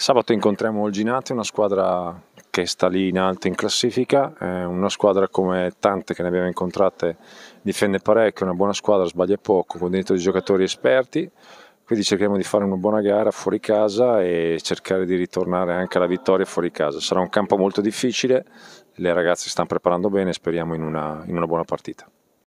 Sabato incontriamo Olginate, una squadra che sta lì in alto in classifica, è una squadra come tante che ne abbiamo incontrate difende parecchio, è una buona squadra, sbaglia poco, con dentro di giocatori esperti, quindi cerchiamo di fare una buona gara fuori casa e cercare di ritornare anche alla vittoria fuori casa. Sarà un campo molto difficile, le ragazze stanno preparando bene, speriamo in una, in una buona partita.